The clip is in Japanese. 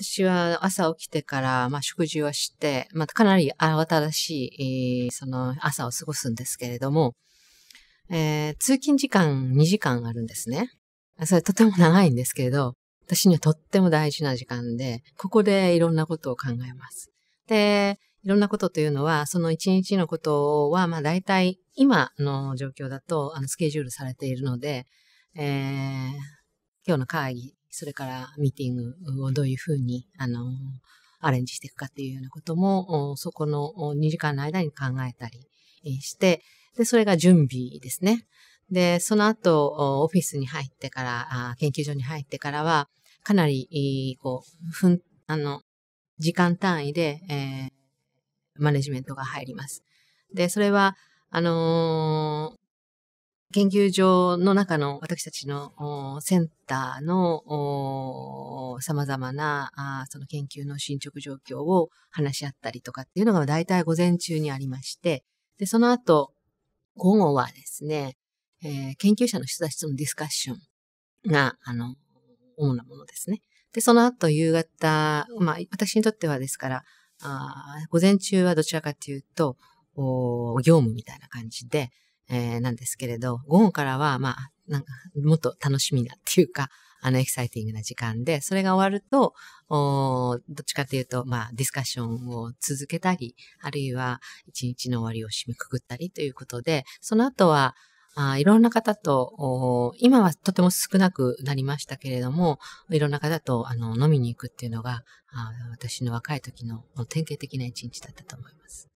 私は朝起きてから、まあ、食事をして、まあ、かなり慌ただしい、その朝を過ごすんですけれども、えー、通勤時間2時間あるんですね。それとても長いんですけれど、私にはとっても大事な時間で、ここでいろんなことを考えます。で、いろんなことというのは、その1日のことは、まあ大体今の状況だと、あの、スケジュールされているので、えー、今日の会議それからミーティングをどういうふうに、あの、アレンジしていくかっていうようなことも、そこの2時間の間に考えたりして、で、それが準備ですね。で、その後、オフィスに入ってから、研究所に入ってからは、かなり、こう、ふん、あの、時間単位で、えー、マネジメントが入ります。で、それは、あの研究所の中の私たちのセンターの様々なその研究の進捗状況を話し合ったりとかっていうのが大体午前中にありまして、で、その後、午後はですね、えー、研究者の人たちとのディスカッションが、あの、主なものですね。で、その後夕方、まあ、私にとってはですから、午前中はどちらかというと、業務みたいな感じで、えー、なんですけれど、午後からは、まあ、なんか、もっと楽しみなっていうか、あの、エキサイティングな時間で、それが終わると、おどっちかというと、まあ、ディスカッションを続けたり、あるいは、一日の終わりを締めくくったりということで、その後は、あいろんな方と、今はとても少なくなりましたけれども、いろんな方とあの飲みに行くっていうのが、あ私の若い時の典型的な一日だったと思います。